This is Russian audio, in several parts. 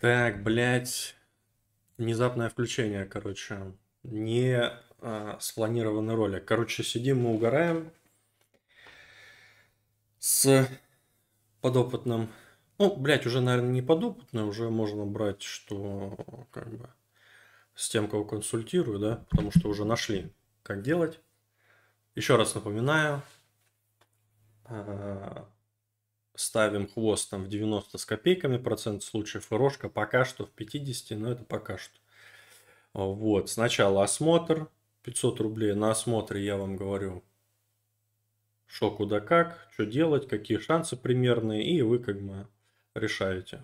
Так, блядь. Внезапное включение, короче. Не а, спланированный ролик. Короче, сидим мы угораем с подопытным. Ну, блядь, уже, наверное, не подопытным уже можно брать, что как бы с тем, кого консультирую, да, потому что уже нашли, как делать. Еще раз напоминаю, а, ставим хвост там в 90 с копейками процент случаев, и рожка пока что в 50, но это пока что. А, вот, сначала осмотр, 500 рублей на осмотре я вам говорю, что куда как, что делать, какие шансы примерные, и вы как бы решаете,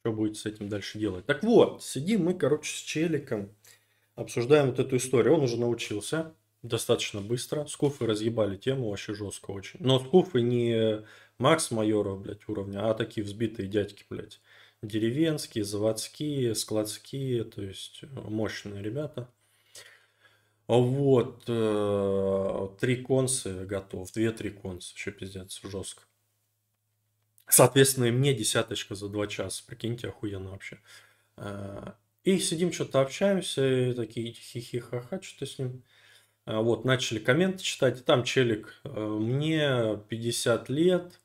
что будете с этим дальше делать. Так вот, сидим мы, короче, с челиком, обсуждаем вот эту историю, он уже научился, достаточно быстро. Скуфы разъебали тему вообще жестко очень. Но Скуфы не Макс Майоров, блядь, уровня, а такие взбитые дядьки, блядь. Деревенские, заводские, складские, то есть э, мощные ребята. Вот, э, три концы готов, две-три концы, еще пиздец, жестко. Соответственно, и мне десяточка за два часа, прикиньте, охуенно вообще. Э, и сидим, что-то общаемся, и такие хихи-ха-ха, что-то с ним. А, вот, начали комменты читать, и там челик, э, мне 50 лет,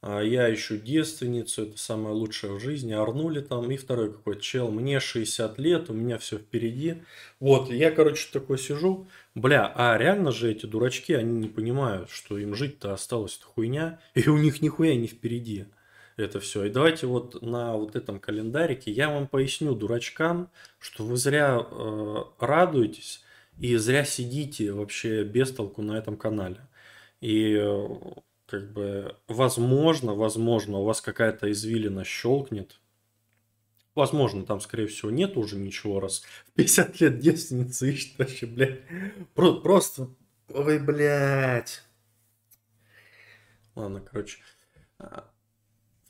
а, я ищу девственницу, это самое лучшее в жизни, орнули там, и второй какой-то чел, мне 60 лет, у меня все впереди. Вот, я, короче, такой сижу, бля, а реально же эти дурачки, они не понимают, что им жить-то осталась эта хуйня, и у них нихуя не впереди это все. И давайте вот на вот этом календарике я вам поясню дурачкам, что вы зря э, радуетесь, и зря сидите вообще без толку на этом канале. И э, как бы, возможно, возможно, у вас какая-то извилина щелкнет. Возможно, там, скорее всего, нет уже ничего, раз в 50 лет девственницы ищет вообще, блядь. Про- просто, ой, блядь. Ладно, короче. А,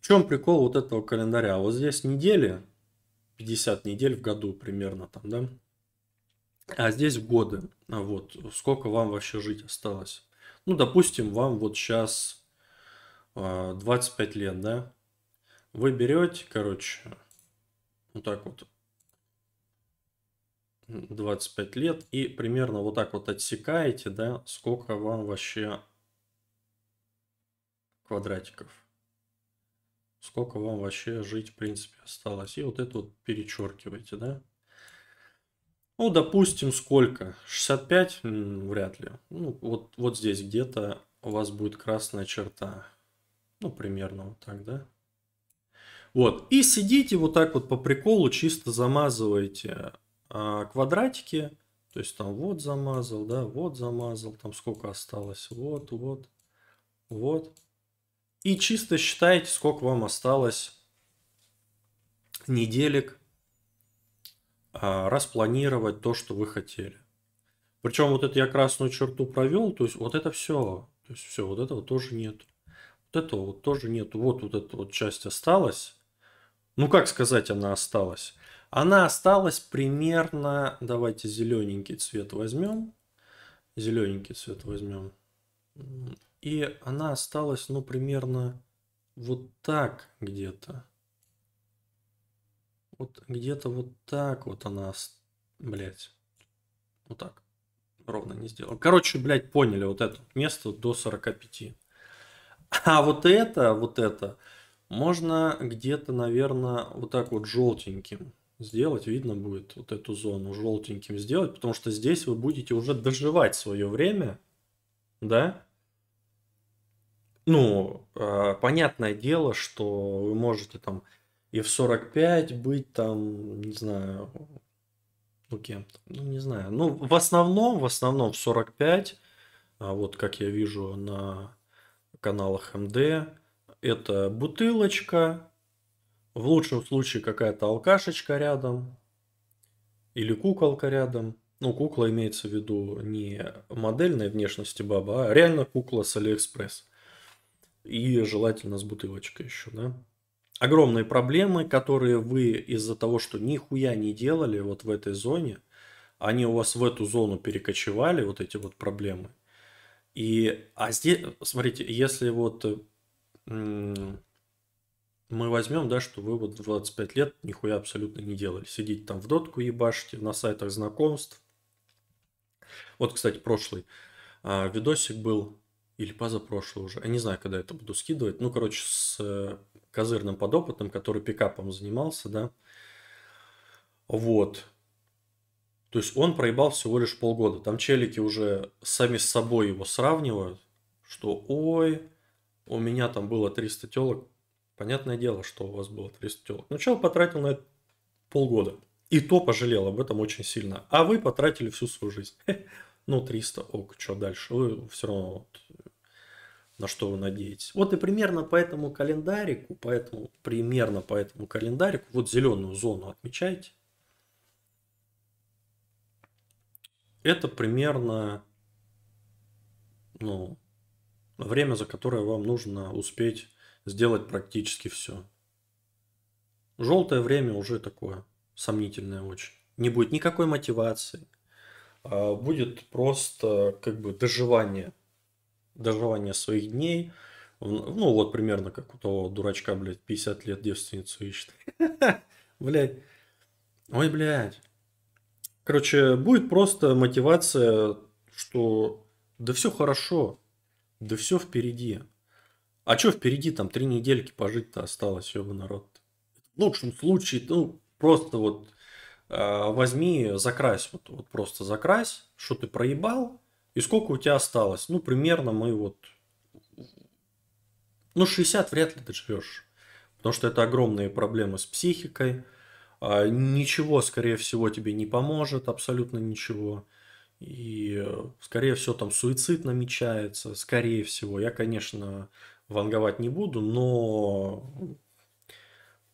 в чем прикол вот этого календаря? А вот здесь недели, 50 недель в году примерно там, да? А здесь годы, а вот, сколько вам вообще жить осталось? Ну, допустим, вам вот сейчас 25 а, лет, да? Вы берете, короче, вот так вот, 25 лет, и примерно вот так вот отсекаете, да, сколько вам вообще квадратиков. Сколько вам вообще жить, в принципе, осталось. И вот это вот перечеркиваете, да. Ну, допустим, сколько? 65? Вряд ли. Ну, вот, вот здесь где-то у вас будет красная черта. Ну, примерно вот так, да? Вот. И сидите вот так вот по приколу, чисто замазываете а, квадратики. То есть там вот замазал, да, вот замазал, там сколько осталось, вот, вот, вот. И чисто считаете, сколько вам осталось неделек а, распланировать то, что вы хотели. Причем вот это я красную черту провел, то есть вот это все, то есть все, вот этого тоже нет. Вот этого вот тоже нет. Вот вот эта вот часть осталась. Ну как сказать, она осталась? Она осталась примерно, давайте зелененький цвет возьмем, зелененький цвет возьмем. И она осталась, ну, примерно вот так где-то. Вот где-то вот так вот она, блядь, вот так, ровно не сделал. Короче, блядь, поняли вот это место до 45. А вот это, вот это, можно где-то, наверное, вот так вот желтеньким сделать, видно будет вот эту зону желтеньким сделать, потому что здесь вы будете уже доживать свое время, да? Ну, а, понятное дело, что вы можете там и в 45 быть там, не знаю, ну кем-то, ну не знаю. Ну, в основном, в основном в 45, а, вот как я вижу на каналах МД, это бутылочка, в лучшем случае какая-то алкашечка рядом или куколка рядом. Ну, кукла имеется в виду не модельной внешности баба, а реально кукла с Алиэкспресс. И желательно с бутылочкой еще, да? огромные проблемы, которые вы из-за того, что нихуя не делали вот в этой зоне, они у вас в эту зону перекочевали, вот эти вот проблемы. И, а здесь, смотрите, если вот мы возьмем, да, что вы вот 25 лет нихуя абсолютно не делали. Сидите там в дотку ебашите, на сайтах знакомств. Вот, кстати, прошлый а, видосик был, или позапрошлый уже, я не знаю, когда это буду скидывать. Ну, короче, с козырным подопытным, который пикапом занимался, да. Вот. То есть он проебал всего лишь полгода. Там челики уже сами с собой его сравнивают, что ой, у меня там было 300 телок. Понятное дело, что у вас было 300 телок. Но потратил на это полгода. И то пожалел об этом очень сильно. А вы потратили всю свою жизнь. Ну, 300, ок, что дальше? Вы все равно вот, на что вы надеетесь. Вот и примерно по этому календарику, поэтому, примерно по этому календарику, вот зеленую зону отмечайте. Это примерно ну, время, за которое вам нужно успеть сделать практически все. Желтое время уже такое, сомнительное очень. Не будет никакой мотивации, а будет просто как бы доживание – доживания своих дней. Ну, вот примерно как у того дурачка, блядь, 50 лет девственницу ищет. Блядь. Ой, блядь. Короче, будет просто мотивация, что да все хорошо, да все впереди. А что впереди, там три недельки пожить-то осталось, ёба народ. В лучшем случае, ну, просто вот э, возьми, закрась, вот, вот просто закрась, что ты проебал, и сколько у тебя осталось? Ну, примерно мы вот... Ну, 60 вряд ли доживешь. Потому что это огромные проблемы с психикой. А, ничего, скорее всего, тебе не поможет, абсолютно ничего. И, э, скорее всего, там суицид намечается, скорее всего. Я, конечно, ванговать не буду, но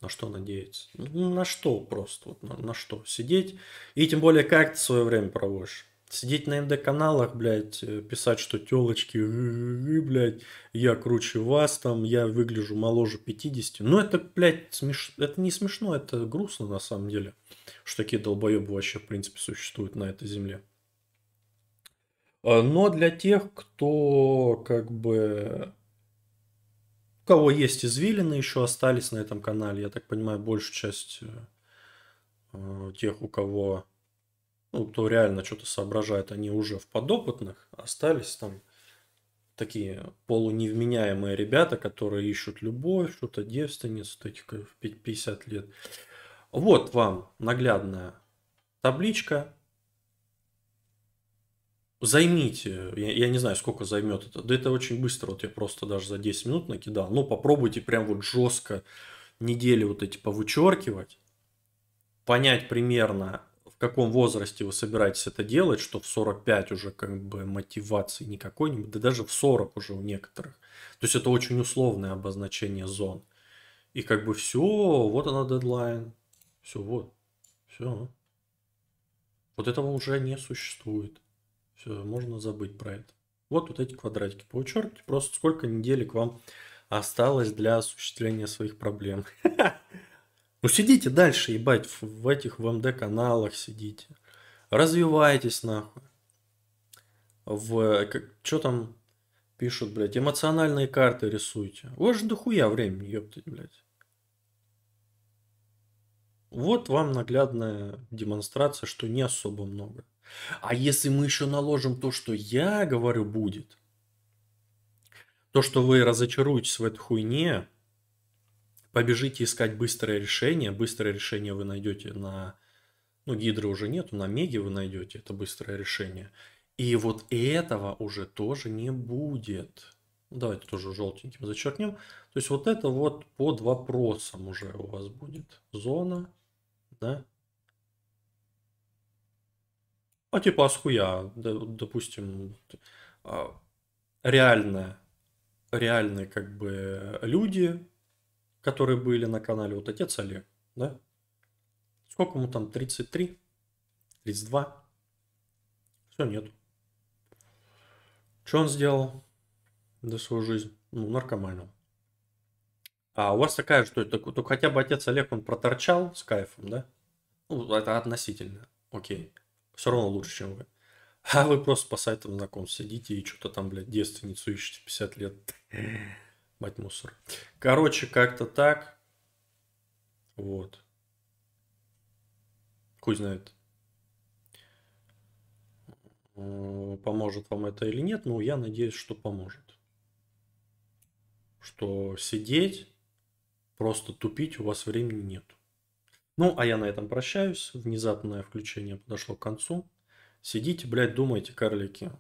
на что надеяться? Ну, на что просто, вот на, на что сидеть. И тем более, как ты свое время проводишь. Сидеть на МД-каналах, эм блядь, э, писать, что телочки, э, э, блядь, я круче вас, там, я выгляжу моложе 50. Ну, это, блядь, смеш... это не смешно, это грустно на самом деле, что такие долбоебы вообще, в принципе, существуют на этой земле. А, но для тех, кто, как бы, у кого есть извилины, еще остались на этом канале, я так понимаю, большую часть тех, у кого ну, кто реально что-то соображает, они уже в подопытных, остались там такие полуневменяемые ребята, которые ищут любовь, что-то девственниц, вот этих 50 э, лет. Вот вам наглядная табличка. Займите, я, я не знаю, сколько займет это. Да это очень быстро, вот я просто даже за 10 минут накидал. Но попробуйте прям вот жестко недели вот эти повычеркивать, понять примерно, каком возрасте вы собираетесь это делать, что в 45 уже как бы мотивации никакой, да даже в 40 уже у некоторых. То есть это очень условное обозначение зон. И как бы все, вот она дедлайн. Все, вот. Все. Вот этого уже не существует. Все, можно забыть про это. Вот вот эти квадратики поучеркивайте. Просто сколько недель к вам осталось для осуществления своих проблем. Ну сидите дальше, ебать, в этих ВМД-каналах сидите. Развивайтесь нахуй. В, как, что там пишут, блядь, эмоциональные карты рисуйте. У вас же дохуя времени, ёптать, блядь. Вот вам наглядная демонстрация, что не особо много. А если мы еще наложим то, что я говорю будет, то, что вы разочаруетесь в этой хуйне, побежите искать быстрое решение. Быстрое решение вы найдете на... Ну, гидры уже нету, на меге вы найдете это быстрое решение. И вот этого уже тоже не будет. Давайте тоже желтеньким зачеркнем. То есть вот это вот под вопросом уже у вас будет зона, да? А типа асхуя, допустим, а, реально, реальные как бы люди, которые были на канале, вот отец Олег, да? Сколько ему там, 33, 32? Все, нет. Что он сделал за свою жизнь? Ну, наркоманил. А у вас такая же, только, только хотя бы отец Олег, он проторчал с кайфом, да? Ну, это относительно, окей. Все равно лучше, чем вы. А вы просто по сайтам знаком сидите и что-то там, блядь, девственницу ищете 50 лет мать мусор. Короче, как-то так. Вот. Хуй знает, э, поможет вам это или нет, но я надеюсь, что поможет. Что сидеть, просто тупить у вас времени нет. Ну, а я на этом прощаюсь. Внезапное включение подошло к концу. Сидите, блядь, думайте, карлики.